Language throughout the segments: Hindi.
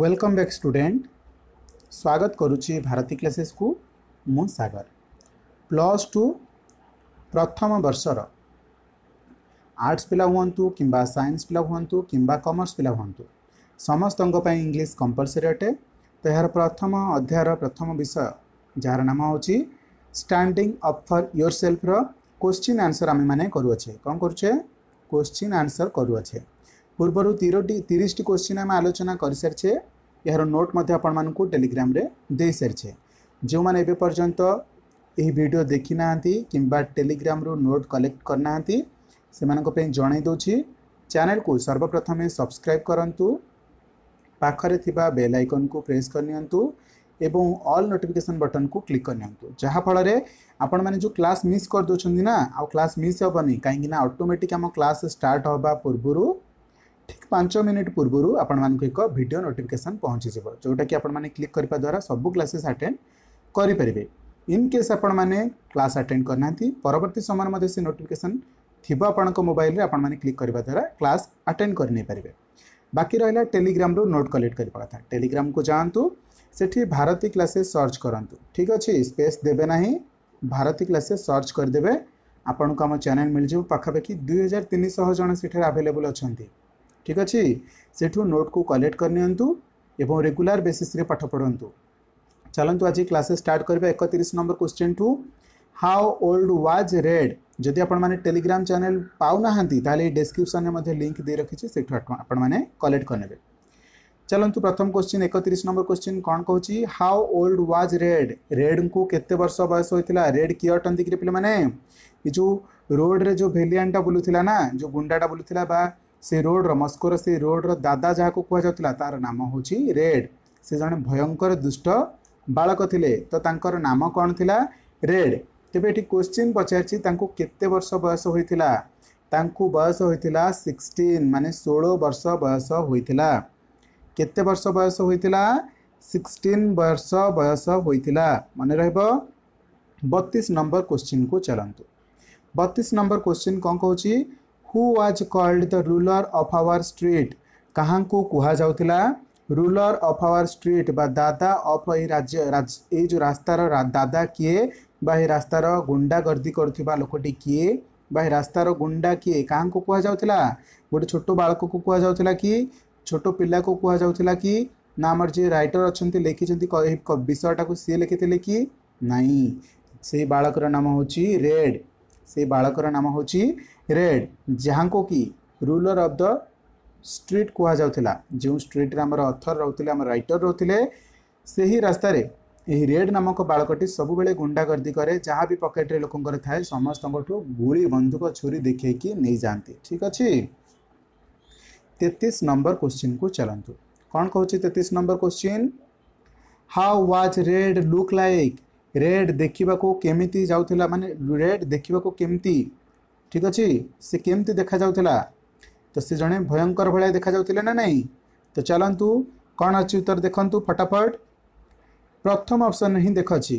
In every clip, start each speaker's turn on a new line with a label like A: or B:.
A: ୱେଲକମ୍ ବ୍ୟାକ୍ ଷ୍ଟୁଡେଣ୍ଟ ସ୍ୱାଗତ କରୁଛି ଭାରତୀ କ୍ଲାସେସ୍କୁ ମୁଁ ସାଗର ପ୍ଲସ୍ ଟୁ ପ୍ରଥମ ବର୍ଷର ଆର୍ଟ୍ସ ପିଲା ହୁଅନ୍ତୁ କିମ୍ବା ସାଇନ୍ସ ପିଲା ହୁଅନ୍ତୁ କିମ୍ବା କମର୍ସ ପିଲା ହୁଅନ୍ତୁ ସମସ୍ତଙ୍କ ପାଇଁ ଇଂଲିଶ କମ୍ପଲସରି ଅଟେ ତ ଏହାର ପ୍ରଥମ ଅଧ୍ୟାୟର ପ୍ରଥମ ବିଷୟ ଯାହାର ନାମ ହେଉଛି ଷ୍ଟାଣ୍ଡିଂ ଅପ୍ ଫର୍ ୟୋର୍ ସେଲ୍ଫର କୋଶ୍ଚିନ୍ ଆନ୍ସର୍ ଆମେମାନେ କରୁଅଛେ କ'ଣ କରୁଛେ କୋଶ୍ଚିନ୍ ଆନ୍ସର୍ କରୁଅଛେ ପୂର୍ବରୁ ତିରୋଟି ତିରିଶଟି କୋଶ୍ଚିନ୍ ଆମେ ଆଲୋଚନା କରିସାରିଛେ ଏହାର ନୋଟ୍ ମଧ୍ୟ ଆପଣମାନଙ୍କୁ ଟେଲିଗ୍ରାମରେ ଦେଇସାରିଛେ ଯେଉଁମାନେ ଏବେ ପର୍ଯ୍ୟନ୍ତ ଏହି ଭିଡ଼ିଓ ଦେଖିନାହାନ୍ତି କିମ୍ବା ଟେଲିଗ୍ରାମରୁ ନୋଟ୍ କଲେକ୍ଟ କରିନାହାନ୍ତି ସେମାନଙ୍କ ପାଇଁ ଜଣାଇ ଦେଉଛି ଚ୍ୟାନେଲକୁ ସର୍ବପ୍ରଥମେ ସବସ୍କ୍ରାଇବ୍ କରନ୍ତୁ ପାଖରେ ଥିବା ବେଲ୍ ଆଇକନ୍କୁ ପ୍ରେସ୍ କରିନିଅନ୍ତୁ ଏବଂ ଅଲ୍ ନୋଟିଫିକେସନ୍ ବଟନ୍କୁ କ୍ଲିକ୍ କରିନିଅନ୍ତୁ ଯାହାଫଳରେ ଆପଣମାନେ ଯେଉଁ କ୍ଲାସ୍ ମିସ୍ କରିଦେଉଛନ୍ତି ନା ଆଉ କ୍ଲାସ୍ ମିସ୍ ହେବନି କାହିଁକିନା ଅଟୋମେଟିକ୍ ଆମ କ୍ଲାସ୍ ଷ୍ଟାର୍ଟ ହେବା ପୂର୍ବରୁ ठीक पांच मिनिट पूर्व आपण एक भिड नोटिफिकेसन पहुँची जोटा कि आपने क्लिक करने द्वारा सब क्लासेस आटेड करेंगे इनकेस आपने क्लास आटेड करना परवर्त समय से नोटिफिकेसन थी आपण मोबाइल आपने क्लिक करने द्वारा क्लास आटेड करें बाकी रहा टेलीग्राम रो नोट कलेक्ट कर टेलीग्राम को जातु से भारती क्लासे सर्च करूँ ठीक अच्छे स्पेस देवे ना भारती क्लासे सर्च करदे आपण को आम चेल मिल जाए दुई हजार तीन शह जन सेठे आभेलेबुल अच्छा ठीक अच्छे से नोट को कलेक्ट करनीगुला बेसीस पाठ पढ़ु चलतु आज क्लास स्टार्ट करवा एक तीस number question to how old was Red जदि आपने टेलीग्राम चेल पा ना तो डेस्क्रिप्सन में लिंक दे रखी से आने कलेक्ट करने चलतु प्रथम क्वेश्चन एक नंबर क्वेश्चन कौन कौन how old was Red Red को केत वर्ष बयस होता रेड किए अटंती पे मैंने जो रोड रे जो भेलियांटा बुलू थी ना जो गुंडाटा बुलू थी ସେ ରୋଡ଼୍ର ମସ୍କୋର ସେଇ ରୋଡ଼୍ର ଦାଦା ଯାହାକୁ କୁହାଯାଉଥିଲା ତା'ର ନାମ ହେଉଛି ରେଡ଼୍ ସେ ଜଣେ ଭୟଙ୍କର ଦୁଷ୍ଟ ବାଳକ ଥିଲେ ତ ତାଙ୍କର ନାମ କ'ଣ ଥିଲା ରେଡ଼୍ ତେବେ ଏଠି କୋଶ୍ଚିନ୍ ପଚାରିଛି ତାଙ୍କୁ କେତେ ବର୍ଷ ବୟସ ହୋଇଥିଲା ତାଙ୍କୁ ବୟସ ହୋଇଥିଲା ସିକ୍ସଟିନ୍ ମାନେ ଷୋହଳ ବର୍ଷ ବୟସ ହୋଇଥିଲା କେତେ ବର୍ଷ ବୟସ ହୋଇଥିଲା ସିକ୍ସଟିନ୍ ବର୍ଷ ବୟସ ହୋଇଥିଲା ମନେ ରହିବ ବତିଶ ନମ୍ବର କୋଶ୍ଚିନ୍କୁ ଚାଲନ୍ତୁ ବତିଶ ନମ୍ବର କୋଶ୍ଚିନ୍ କ'ଣ କହୁଛି who was called the ruler of our street କାହାଙ୍କୁ କୁହାଯାଉଥିଲା ରୁଲର ଅଫ୍ ଆୱାର ଷ୍ଟ୍ରିଟ୍ ବା ଦାଦା ଅଫ୍ ଏହି ରାଜ୍ୟ ଏଇ ଯେଉଁ ରାସ୍ତାର ଦାଦା କିଏ ବା ଏହି ରାସ୍ତାର ଗୁଣ୍ଡାଗର୍ଦ୍ଦି କରୁଥିବା ଲୋକଟି କିଏ ବା ଏହି ରାସ୍ତାର ଗୁଣ୍ଡା କିଏ କାହାଙ୍କୁ କୁହାଯାଉଥିଲା ଗୋଟେ ଛୋଟ ବାଳକକୁ କୁହାଯାଉଥିଲା କି ଛୋଟ ପିଲାକୁ କୁହାଯାଉଥିଲା କି ନା ଆମର ଯିଏ ରାଇଟର ଅଛନ୍ତି ଲେଖିଛନ୍ତି ଏହି ବିଷୟଟାକୁ ସିଏ ଲେଖିଥିଲେ କି ନାହିଁ ସେଇ ବାଳକର ନାମ ହେଉଛି ରେଡ଼୍ ସେଇ ବାଳକର ନାମ ହେଉଛି रेड जहाँ को कि रूलर अफ द स्ट्रीट कहला जो स्ट्रीट अथर रोते आम रईटर रोते से ही रास्त रेड नामक बाड़कटी सब बेले गुंडागर्दी कै जहाँ भी पकेट्रे लोक थाए समस्त गुड़ी बंधुक छुरी देखे की नहीं जाती ठीक अच्छे तेतीस नंबर क्वेश्चन को चलतु कौन कहे तेतीस number question how was Red look like Red देखा को केमी जाऊ मान रेड देखा केमती ঠিক ଅଛି ସେ କେମିତି ଦେଖାଯାଉଥିଲା ତ ସେ ଜଣେ ଭୟଙ୍କର ଭଳିଆ ଦେଖାଯାଉଥିଲେ ନା ନାହିଁ ତ ଚାଲନ୍ତୁ କ'ଣ ଅଛି ଉତ୍ତର ଦେଖନ୍ତୁ ଫଟାଫଟ ପ୍ରଥମ ଅପସନ୍ ହିଁ ଦେଖଅଛି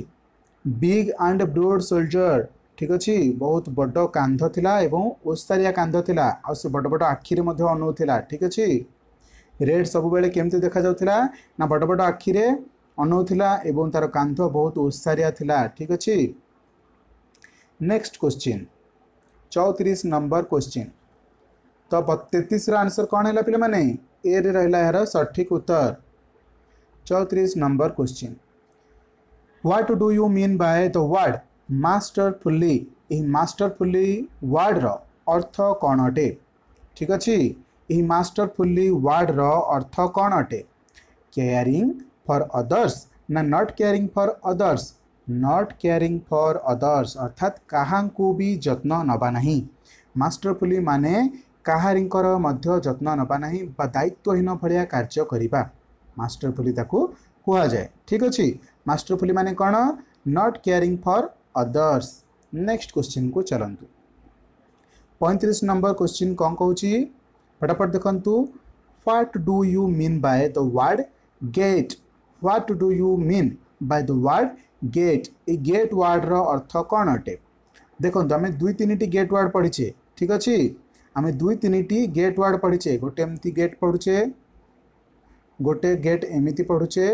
A: ବିଗ୍ ଆଣ୍ଡ ବ୍ରୋଡ୍ ସୋଲଜର ଠିକ୍ ଅଛି ବହୁତ ବଡ଼ କାନ୍ଧ ଥିଲା ଏବଂ ଓସାରିଆ କାନ୍ଧ ଥିଲା ଆଉ ସେ ବଡ଼ ବଡ଼ ଆଖିରେ ମଧ୍ୟ ଅନଉଥିଲା ଠିକ୍ ଅଛି ରେଡ୍ ସବୁବେଳେ କେମିତି ଦେଖାଯାଉଥିଲା ନା ବଡ଼ ବଡ଼ ଆଖିରେ ଅନଉଥିଲା ଏବଂ ତା'ର କାନ୍ଧ ବହୁତ ଓସାରିଆ ଥିଲା ଠିକ୍ ଅଛି ନେକ୍ସଟ କୋଶ୍ଚିନ୍ चौतीस नंबर क्वेश्चन तो तेतीस आंसर कौन है पे ए रहा यार सठिक उत्तर चौतीस number question what do you mean by the word masterfully masterfully वार्डर अर्थ कौन अटे ठीक अच्छे यही मास्टरफुल्ली वार्डर अर्थ कौन अटे केयरिंग फर अदर्स ना not caring for others not caring for others अर्थात क्या भी जत्न नवा ना मास्टरफुली मैंने कहारिंकर मध्य नवा ना दायित्वहीन भाया कार्य करने मास्टरफुली कहुए ठीक अच्छे मास्टरफुली मैंने कौन not caring for others next question को चलतु पैंतीस नंबर क्वेश्चन कौन कौन फटाफट देखु what do you mean by the word get what do you mean by the word get এই গেট ୱାର୍ଡ଼ର অর্থ କ'ଣ ଅଟେ ଦେଖନ୍ତୁ ଆମେ ଦୁଇ ତିନିଟି ଗେଟ୍ ୱାର୍ଡ଼ ପଢ଼ିଛେ ଠିକ୍ ଅଛି ଆମେ ଦୁଇ ତିନିଟି ଗେଟ୍ ୱାର୍ଡ଼ ପଢ଼ିଛେ ଗୋଟେ ଏମିତି ଗେଟ୍ ପଢ଼ୁଛେ ଗୋଟେ ଗେଟ୍ ଏମିତି ପଢ଼ୁଛେ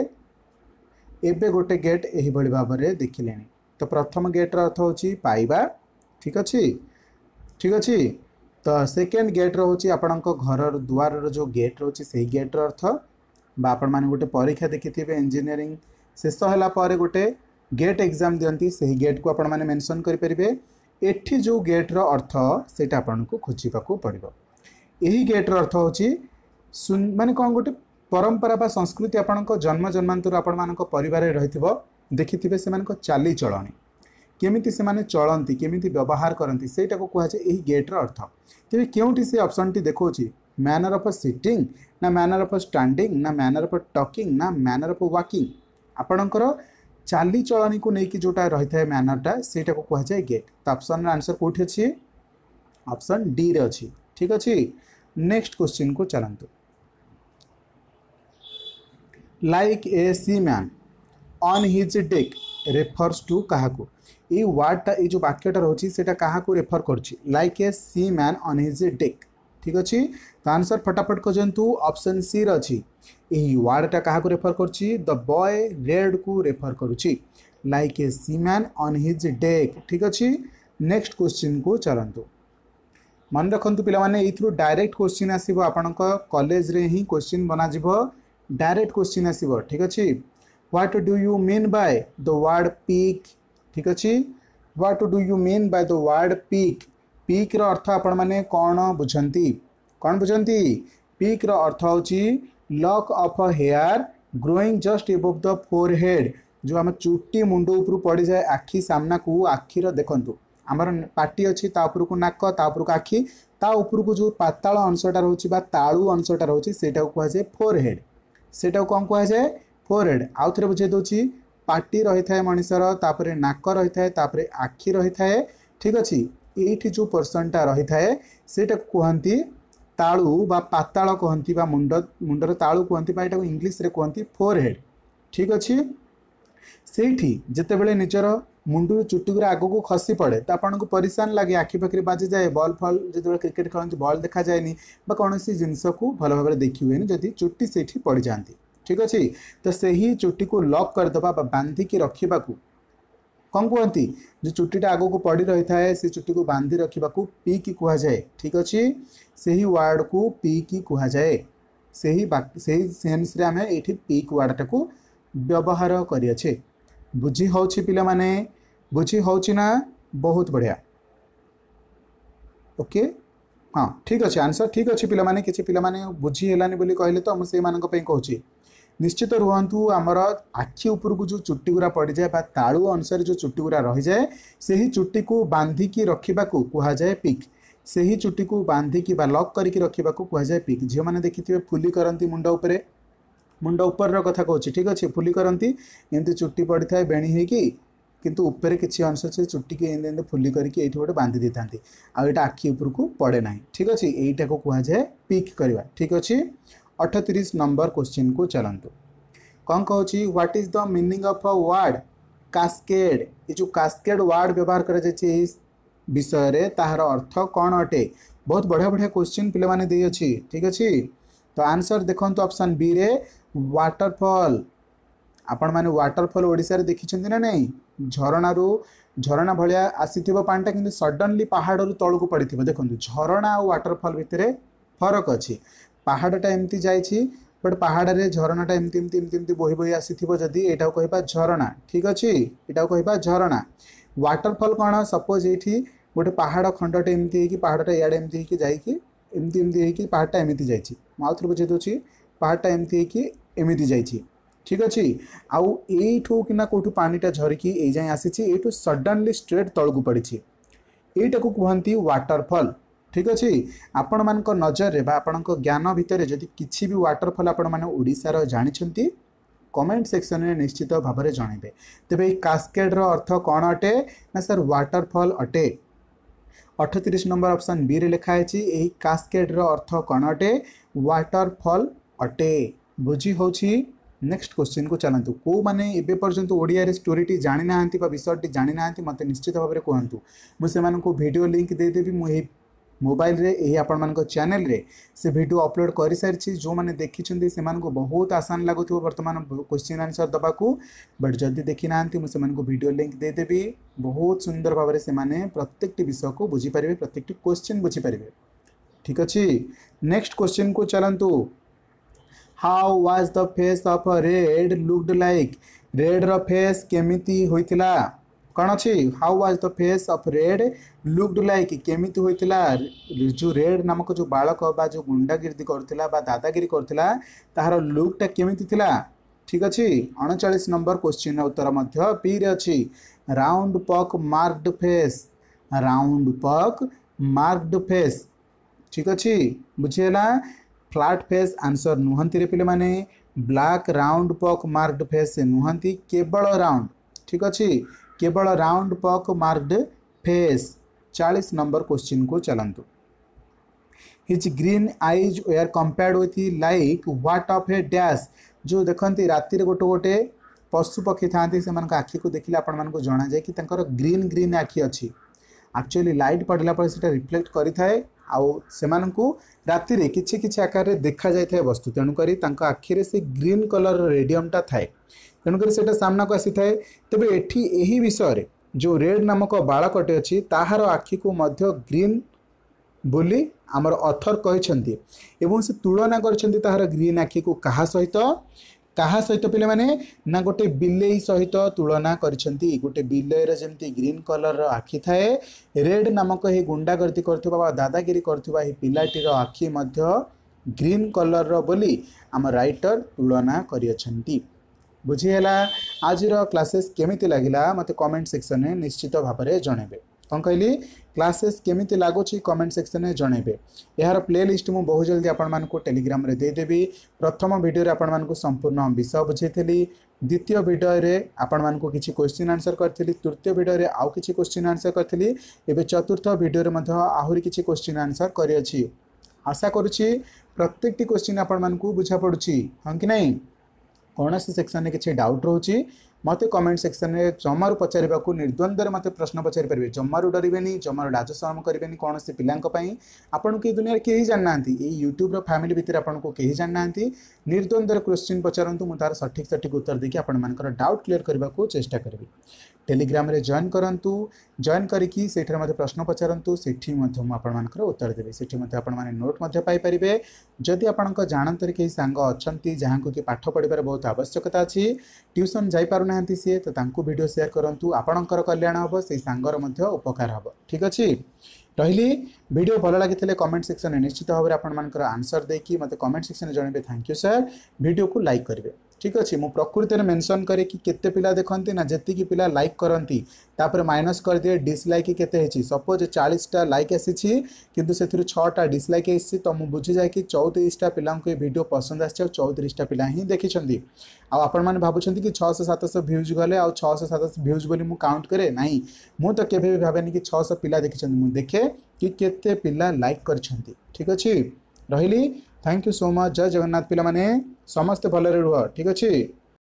A: ଏବେ ଗୋଟେ ଗେଟ୍ ଏହିଭଳି ଭାବରେ ଦେଖିଲେଣି ତ ପ୍ରଥମ ଗେଟ୍ର ଅର୍ଥ ହେଉଛି ପାଇବା ଠିକ୍ ଅଛି ଠିକ୍ ଅଛି ତ ସେକେଣ୍ଡ ଗେଟ୍ ରହୁଛି ଆପଣଙ୍କ ଘରର ଦୁଆରର ଯେଉଁ ଗେଟ୍ ରହୁଛି ସେହି ଗେଟ୍ର ଅର୍ଥ ବା ଆପଣମାନେ ଗୋଟେ ପରୀକ୍ଷା ଦେଖିଥିବେ ଇଞ୍ଜିନିୟରିଂ ଶେଷ ହେଲା ପରେ ଗୋଟେ ଗେଟ୍ ଏକ୍ଜାମ୍ ଦିଅନ୍ତି ସେହି ଗେଟ୍କୁ ଆପଣମାନେ ମେନସନ୍ କରିପାରିବେ ଏଠି ଯେଉଁ ଗେଟ୍ର ଅର୍ଥ ସେଇଟା ଆପଣଙ୍କୁ ଖୋଜିବାକୁ ପଡ଼ିବ ଏହି ଗେଟ୍ର ଅର୍ଥ ହେଉଛି ମାନେ କ'ଣ ଗୋଟେ ପରମ୍ପରା ବା ସଂସ୍କୃତି ଆପଣଙ୍କ ଜନ୍ମ ଜନ୍ମାନ୍ତର ଆପଣମାନଙ୍କ ପରିବାରରେ ରହିଥିବ ଦେଖିଥିବେ ସେମାନଙ୍କ ଚାଲିଚଳଣି କେମିତି ସେମାନେ ଚଳନ୍ତି କେମିତି ବ୍ୟବହାର କରନ୍ତି ସେଇଟାକୁ କୁହାଯାଏ ଏହି ଗେଟ୍ର ଅର୍ଥ ତେବେ କେଉଁଠି ସେ ଅପସନ୍ଟି ଦେଖାଉଛି ମ୍ୟାନର୍ ଅଫ୍ ସିଟିଂ ନା ମ୍ୟାନର୍ ଅଫ୍ ଷ୍ଟାଣ୍ଡିଂ ନା ମ୍ୟାନର୍ ଅଫ୍ ଟକିଂ ନା ମ୍ୟାନର୍ ଅଫ୍ ୱାକିଂ ଆପଣଙ୍କର ଚାଲିଚଳଣି କୁ ନେଇକି ଯେଉଁଟା ରହିଥାଏ ମ୍ୟାନରଟା ସେଇଟାକୁ କୁହାଯାଏ ଗେଟ୍ ତ ଅପସନ୍ର ଆନ୍ସର୍ କେଉଁଠି ଅଛି ଅପସନ୍ ଡିରେ ଅଛି ଠିକ୍ ଅଛି ନେକ୍ସଟ କ୍ୱେଶ୍ଚିନ୍କୁ ଚାଲନ୍ତୁ like a seaman on his deck refers to କାହାକୁ ଏଇ ୱାର୍ଡ଼ଟା ଏଇ ଯେଉଁ ବାକ୍ୟଟା ରହୁଛି ସେଇଟା କାହାକୁ ରେଫର୍ କରୁଛି like a seaman on his deck ठीक अच्छे तो आंसर फटाफट खोजु अपसन सी रही वार्डटा क्या रेफर कर बय रेड को refer like a seaman on his deck ठीक अच्छे नेक्स्ट क्वेश्चन को चलतु मन रखु पे यूर डायरेक्ट क्वेश्चन आसो आपण कलेज क्वेश्चन बनाज डायरेक्ट क्वेश्चन आसव ठीक अच्छे what do you mean by the word pick ठीक अच्छे what do you mean by the word pick ପିକ୍ର ଅର୍ଥ ଆପଣମାନେ କ'ଣ ବୁଝନ୍ତି କ'ଣ ବୁଝନ୍ତି ପିକ୍ର ଅର୍ଥ ହେଉଛି lock of hair growing just above the forehead ଯେଉଁ ଆମ ଚୁଟି ମୁଣ୍ଡ ଉପରୁ ପଡ଼ିଯାଏ ଆଖି ସାମ୍ନାକୁ ଆଖିର ଦେଖନ୍ତୁ ଆମର ପାଟି ଅଛି ତା ଉପରକୁ ନାକ ତା ଉପରକୁ ଆଖି ତା ଉପରକୁ ଯେଉଁ ପାତାଳ ଅଂଶଟା ରହୁଛି ବା ତାଳୁ ଅଂଶଟା ରହୁଛି ସେଇଟାକୁ କୁହାଯାଏ ଫୋର୍ ହେଡ଼୍ ସେଇଟାକୁ କ'ଣ କୁହାଯାଏ ଫୋର୍ ହେଡ଼୍ ଆଉ ଥରେ ବୁଝେଇ ଦେଉଛି ପାଟି ରହିଥାଏ ମଣିଷର ତାପରେ ନାକ ରହିଥାଏ ତାପରେ ଆଖି ରହିଥାଏ ଠିକ୍ ଅଛି जो परसेंटा रही थाए से कहती तालु पाताल कहती मुंड मुंडर तालु कहती इंग्लीश कहती फोर हेड ठीक अच्छे से जितेबले निजर मुंड चुट्टी आग को खसी पड़े तो आपन को परेशान लगे आखिपाखि बाजि जाए बल फल जो क्रिकेट खेलती बल देखा जाए कौन सी जिनस को भल भाव देखी हुए जदि चुट्टी से पड़ जाती ठीक अच्छे तो से ही चुट्टी को लक करदे बांधिकी रखा कौन कहती जो चुट्टी आग को पड़ रही था चुट्टी को बांधि रखा पिक कहुए ठीक अच्छे से ही वार्ड को पिक कहुए से ही सेन्स ये पिक वार्ड टाक व्यवहार करे बुझी हो पाने बुझी हो बहुत बढ़िया ओके हाँ ठीक अच्छे आंसर ठीक अच्छे पे कि पे बुझी हेलानी कहले तो मुझे कहूँ ନିଶ୍ଚିତ ରୁହନ୍ତୁ ଆମର ଆଖି ଉପରକୁ ଯେଉଁ ଚୁଟିଗୁରା ପଡ଼ିଯାଏ ବା ତାଳୁ ଅନୁସାରେ ଯେଉଁ ଚୁଟିଗୁରା ରହିଯାଏ ସେହି ଚୁଟିକୁ ବାନ୍ଧିକି ରଖିବାକୁ କୁହାଯାଏ ପିକ୍ ସେହି ଚୁଟିକୁ ବାନ୍ଧିକି ବା ଲକ୍ କରିକି ରଖିବାକୁ କୁହାଯାଏ ପିକ୍ ଝିଅମାନେ ଦେଖିଥିବେ ଫୁଲି କରନ୍ତି ମୁଣ୍ଡ ଉପରେ ମୁଣ୍ଡ ଉପରର କଥା କହୁଛି ଠିକ୍ ଅଛି ଫୁଲି କରନ୍ତି ଏମିତି ଚୁଟି ପଡ଼ିଥାଏ ବେଣୀ ହେଇକି କିନ୍ତୁ ଉପରେ କିଛି ଅଂଶ ସେ ଚୁଟିକି ଏମିତି ଏମିତି ଫୁଲି କରିକି ଏଇଠି ଗୋଟେ ବାନ୍ଧି ଦେଇଥାନ୍ତି ଆଉ ଏଇଟା ଆଖି ଉପରକୁ ପଡ଼େ ନାହିଁ ଠିକ୍ ଅଛି ଏଇଟାକୁ କୁହାଯାଏ ପିକ୍ କରିବା ଠିକ୍ ଅଛି अठतीस नंबर क्वेश्चन को चलत कौन कौन what is the meaning of a word cascade ये जो कास्केड वार्ड व्यवहार कर विषय तहार अर्थ कौन अटे बहुत बढ़िया बढ़िया क्वेश्चन पे अच्छे ठीक अच्छे तो आंसर देखते अपसन बी रे व्टरफल आपण मैंने व्टरफल ओडार देखी ना नहीं झरणार झरणा भाया आसी थी पाटा कि सडनली पहाड़ को पड़ थ देखो झरणा और व्टरफल भितर फरक अच्छे ପାହାଡ଼ଟା ଏମିତି ଯାଇଛି ବଟ୍ ପାହାଡ଼ରେ ଝରଣାଟା ଏମିତି ଏମିତି ଏମିତି ଏମିତି ବୋହି ବୋହି ଆସିଥିବ ଯଦି ଏଇଟାକୁ କହିବା ଝରଣା ଠିକ୍ ଅଛି ଏଇଟାକୁ କହିବା ଝରଣା ୱାଟରଫଲ୍ କ'ଣ ସପୋଜ୍ ଏଇଠି ଗୋଟେ ପାହାଡ଼ ଖଣ୍ଡଟେ ଏମିତି ହେଇକି ପାହାଡ଼ଟା ଇଆଡ଼େ ଏମିତି ହେଇକି ଯାଇକି ଏମିତି ଏମିତି ହେଇକି ପାହାଡ଼ଟା ଏମିତି ଯାଇଛି ମୁଁ ଆଉଥରେ ବୁଝେଇ ଦେଉଛି ପାହାଡ଼ଟା ଏମିତି ହେଇକି ଏମିତି ଯାଇଛି ଠିକ୍ ଅଛି ଆଉ ଏଇଠୁ କିନା କେଉଁଠୁ ପାଣିଟା ଝରିକି ଏଇ ଯାଏଁ ଆସିଛି ଏଇଠୁ ସଡନ୍ଲି ଷ୍ଟ୍ରେଟ୍ ତଳକୁ ପଡ଼ିଛି ଏଇଟାକୁ କୁହନ୍ତି ୱାଟରଫଲ୍ ଠିକ୍ ଅଛି ଆପଣମାନଙ୍କ ନଜରରେ ବା ଆପଣଙ୍କ ଜ୍ଞାନ ଭିତରେ ଯଦି କିଛି ବି ୱାଟରଫଲ୍ ଆପଣମାନେ ଓଡ଼ିଶାର ଜାଣିଛନ୍ତି କମେଣ୍ଟ ସେକ୍ସନରେ ନିଶ୍ଚିତ ଭାବରେ ଜଣାଇବେ ତେବେ ଏହି କାସ୍କେଡ଼ର ଅର୍ଥ କ'ଣ ଅଟେ ନା ସାର୍ ୱାଟରଫଲ୍ ଅଟେ ଅଠତିରିଶ ନମ୍ବର ଅପସନ୍ ବିରେ ଲେଖା ହେଇଛି ଏହି କାସ୍କେଡ଼ର ଅର୍ଥ କ'ଣ ଅଟେ ୱାଟରଫଲ୍ ଅଟେ ବୁଝି ହେଉଛି ନେକ୍ସଟ କୋଶ୍ଚିନ୍କୁ ଚାଲନ୍ତୁ କେଉଁମାନେ ଏବେ ପର୍ଯ୍ୟନ୍ତ ଓଡ଼ିଆରେ ଷ୍ଟୋରିଟି ଜାଣିନାହାନ୍ତି ବା ବିଷୟଟି ଜାଣିନାହାନ୍ତି ମୋତେ ନିଶ୍ଚିତ ଭାବରେ କୁହନ୍ତୁ ମୁଁ ସେମାନଙ୍କୁ ଭିଡ଼ିଓ ଲିଙ୍କ୍ ଦେଇଦେବି ମୁଁ ଏହି मोबाइल रे यही आपण मान चेल से भिडियो अपलोड कर सारी जो मैंने देखी से बहुत आसान लगुव बर्तमान क्वेश्चन आनसर देवा बट जदि देखी ना मुझे भिड लिंक देदेवि बहुत सुंदर भाव में प्रत्येक विषय को बुझीपरि प्रत्येक क्वेश्चन बुझीपारे ठीक अच्छे नेक्स्ट क्वेश्चन को चलतु how was the face of Red looked like रेड्र फेस केमी होता କ'ଣ ଅଛି how was the face of Red looked like କେମିତି ହୋଇଥିଲା ଯେଉଁ ରେଡ୍ ନାମକ ଯେଉଁ ବାଳକ ବା ଯେଉଁ ଗୁଣ୍ଡାଗିରି କରୁଥିଲା ବା ଦାଦାଗିରି କରୁଥିଲା ତାହାର ଲୁକ୍ଟା କେମିତି ଥିଲା ଠିକ୍ ଅଛି ଅଣଚାଳିଶ ନମ୍ବର କୋଶ୍ଚିନ୍ର ଉତ୍ତର ମଧ୍ୟ ପିରେ ଅଛି round pock marked face round pock marked face ଠିକ୍ ଅଛି ବୁଝିହେଲା ଫ୍ଲାଟ୍ ଫେସ୍ ଆନ୍ସର୍ ନୁହନ୍ତିରେ ପିଲାମାନେ black round pock marked face ନୁହନ୍ତି କେବଳ ରାଉଣ୍ଡ ଠିକ୍ ଅଛି केवल राउंड पक मार्क्ड फेस चालीस नंबर क्वेश्चन को चलतु his green eyes were compared with like what of a dash जो देखती रातिर गोटे गोटे पशुपक्षी था आखि को देखे आपण को जाए कि ग्रीन ग्रीन आखि अच्छी एक्चुअली लाइट पड़ला पर रिफ्लेक्ट कर रातिर कि आकार देखा जाए वस्तु तेणुक आखिरे से ग्रीन कलर रेडियम टा थाए ତେଣୁକରି ସେଇଟା ସାମ୍ନାକୁ ଆସିଥାଏ ତେବେ ଏଠି ଏହି ବିଷୟରେ ଯେଉଁ ରେଡ଼୍ ନାମକ ବାଳକଟି ଅଛି ତାହାର ଆଖିକୁ ମଧ୍ୟ ଗ୍ରୀନ୍ ବୋଲି ଆମର ଅଥର କହିଛନ୍ତି ଏବଂ ସେ ତୁଳନା କରିଛନ୍ତି ତାହାର ଗ୍ରୀନ୍ ଆଖିକୁ କାହା ସହିତ କାହା ସହିତ ପିଲାମାନେ ନା ଗୋଟେ ବିଲେଇ ସହିତ ତୁଳନା କରିଛନ୍ତି ଗୋଟେ ବିଲେଇର ଯେମିତି ଗ୍ରୀନ୍ କଲର୍ର ଆଖି ଥାଏ ରେଡ଼୍ ନାମକ ଏହି ଗୁଣ୍ଡାଗର୍ଦି କରୁଥିବା ବା ଦାଦାଗିରି କରୁଥିବା ଏହି ପିଲାଟିର ଆଖି ମଧ୍ୟ ଗ୍ରୀନ୍ କଲର୍ର ବୋଲି ଆମ ରାଇଟର୍ ତୁଳନା କରିଅଛନ୍ତି ବୁଝିହେଲା ଆଜିର କ୍ଲାସେସ୍ କେମିତି ଲାଗିଲା ମୋତେ କମେଣ୍ଟ ସେକ୍ସନରେ ନିଶ୍ଚିତ ଭାବରେ ଜଣେଇବେ କ'ଣ କହିଲି କ୍ଲାସେସ୍ କେମିତି ଲାଗୁଛି କମେଣ୍ଟ ସେକ୍ସନରେ ଜଣେଇବେ ଏହାର ପ୍ଲେଲିଷ୍ଟ ମୁଁ ବହୁ ଜଲ୍ଦି ଆପଣମାନଙ୍କୁ ଟେଲିଗ୍ରାମରେ ଦେଇଦେବି ପ୍ରଥମ ଭିଡ଼ିଓରେ ଆପଣମାନଙ୍କୁ ସମ୍ପୂର୍ଣ୍ଣ ବିଷୟ ବୁଝେଇଥିଲି ଦ୍ୱିତୀୟ ଭିଡ଼ିଓରେ ଆପଣମାନଙ୍କୁ କିଛି କ୍ୱେଶ୍ଚିନ୍ ଆନ୍ସର୍ କରିଥିଲି ତୃତୀୟ ଭିଡ଼ିଓରେ ଆଉ କିଛି କ୍ୱେଶ୍ଚିନ୍ ଆନ୍ସର୍ କରିଥିଲି ଏବେ ଚତୁର୍ଥ ଭିଡ଼ିଓରେ ମଧ୍ୟ ଆହୁରି କିଛି କ୍ୱେଶ୍ଚିନ୍ ଆନ୍ସର୍ କରିଅଛି ଆଶା କରୁଛି ପ୍ରତ୍ୟେକଟି କ୍ୱେଶ୍ଚିନ୍ ଆପଣମାନଙ୍କୁ ବୁଝା ପଡ଼ୁଛି ହଁ କି ନାହିଁ कौन सी सेक्शन रे किसी डाउट रोचे मत कमेंट सेक्शन में जमार पचार निर्द्वंद मत प्रश्न पचारि पारे जमार डरवे जमार लाज सरम कौन से पिलाई आपण की दुनिया के जानना यूट्यूब्र फैमिली भितर आपको कहीं जानना निर्द्वंदर क्वेश्चन पचारूँ मुझ सठिक सठिक उत्तर देखिए आपर डाउट क्लीयर करने को चेषा करी टेलीग्राम जॉन करूँ जॉन करके मत प्रश्न पचारूँ से उत्तर देवे से नोट पाई जदि आप जानते कहीं सांग अच्छा जहाँ को कि पाठ पढ़ार बहुत आवश्यकता अच्छी ट्यूसन जापार ନାହାନ୍ତି ସିଏ ତ ତାଙ୍କୁ ଭିଡ଼ିଓ ସେୟାର କରନ୍ତୁ ଆପଣଙ୍କର କଲ୍ୟାଣ ହେବ ସେଇ ସାଙ୍ଗର ମଧ୍ୟ ଉପକାର ହେବ ଠିକ୍ ଅଛି ରହିଲି ଭିଡ଼ିଓ ଭଲ ଲାଗିଥିଲେ କମେଣ୍ଟ ସେକ୍ସନରେ ନିଶ୍ଚିତ ଭାବରେ ଆପଣମାନଙ୍କର ଆନ୍ସର୍ ଦେଇକି ମୋତେ କମେଣ୍ଟ ସେକ୍ସନରେ ଜଣେଇବେ ଥ୍ୟାଙ୍କ ୟୁ ସାର୍ ଭିଡ଼ିଓକୁ ଲାଇକ୍ କରିବେ ঠিক আছে ମୁଁ ପ୍ରକୃତରେ ମେନସନ୍ କରେ କି କେତେ ପିଲା ଦେଖନ୍ତି ନା ଯେତିକି ପିଲା ଲାଇକ୍ କରନ୍ତି ତାପରେ ମାଇନସ୍ କରିଦିଏ ଡିସ୍ଲାଇକ୍ କେତେ ହେଇଛି ସପୋଜ୍ ଚାଳିଶଟା ଲାଇକ୍ ଆସିଛି କିନ୍ତୁ ସେଥିରୁ ଛଅଟା ଡିସ୍ଲାଇକ୍ ଆସିଛି ତ ମୁଁ ବୁଝିଯାଏ କି ଚଉତିରିଶଟା ପିଲାଙ୍କୁ ଏ ଭିଡ଼ିଓ ପସନ୍ଦ ଆସିଛି ଆଉ ଚଉତିରିଶଟା ପିଲା ହିଁ ଦେଖିଛନ୍ତି ଆଉ ଆପଣମାନେ ଭାବୁଛନ୍ତି କି ଛଅଶହ ସାତଶହ ଭ୍ୟୁଜ୍ ଗଲେ ଆଉ ଛଅଶହ ସାତଶହ ଭ୍ୟୁଜ୍ ବୋଲି ମୁଁ କାଉଣ୍ଟ କରେ ନାହିଁ ମୁଁ ତ କେବେ ବି ଭାବେନି କି ଛଅଶହ ପିଲା ଦେଖିଛନ୍ତି ମୁଁ ଦେଖେ କି କେତେ ପିଲା ଲାଇକ୍ କରିଛନ୍ତି ଠିକ୍ ଅଛି ରହିଲି থ্যাংক ইউ সো মচ জয় জগন্নাথ পিলামানে সমস্তে ভালরে রুহ ঠিক আছে